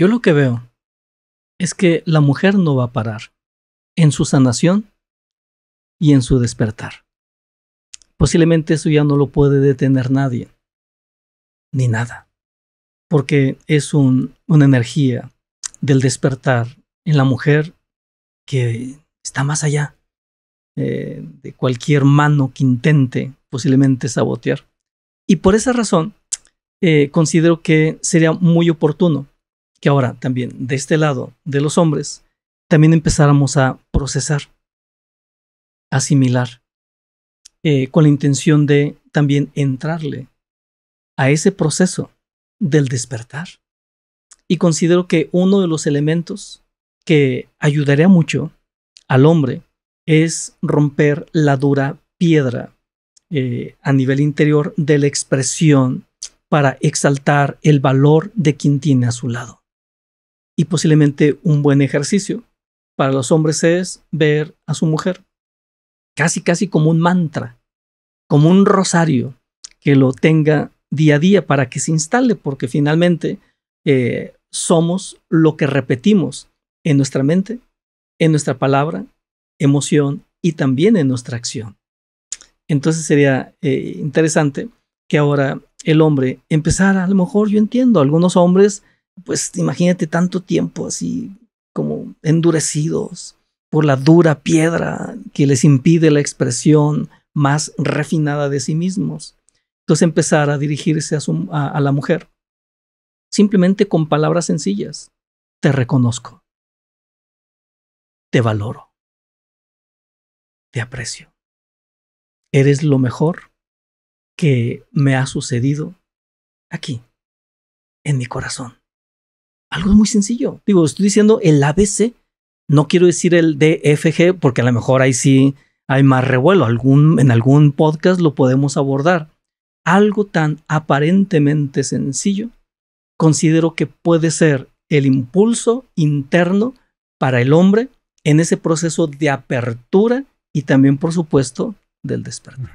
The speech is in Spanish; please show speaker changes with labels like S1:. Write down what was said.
S1: Yo lo que veo es que la mujer no va a parar en su sanación y en su despertar. Posiblemente eso ya no lo puede detener nadie, ni nada, porque es una energía del despertar en la mujer que está más allá eh, de cualquier mano que intente posiblemente sabotear. Y por esa razón, eh, considero que sería muy oportuno que ahora también de este lado de los hombres, también empezáramos a procesar, asimilar, eh, con la intención de también entrarle a ese proceso del despertar. Y considero que uno de los elementos que ayudaría mucho al hombre es romper la dura piedra eh, a nivel interior de la expresión para exaltar el valor de quien tiene a su lado y posiblemente un buen ejercicio para los hombres es ver a su mujer casi casi como un mantra, como un rosario que lo tenga día a día para que se instale, porque finalmente eh, somos lo que repetimos en nuestra mente, en nuestra palabra, emoción y también en nuestra acción. Entonces sería eh, interesante que ahora el hombre empezara, a lo mejor yo entiendo, algunos hombres pues imagínate tanto tiempo así como endurecidos por la dura piedra que les impide la expresión más refinada de sí mismos. Entonces empezar a dirigirse a, la mujer, simplemente con palabras sencillas. Te reconozco, te valoro, te aprecio. Eres lo mejor que me ha sucedido aquí, en mi corazón algo muy sencillo. Digo, estoy diciendo el ABC, no quiero decir el DFG porque a lo mejor ahí sí hay más revuelo. en algún podcast lo podemos abordar. Algo tan aparentemente sencillo, considero que puede ser el impulso interno para el hombre en ese proceso de apertura y también, por supuesto, del despertar.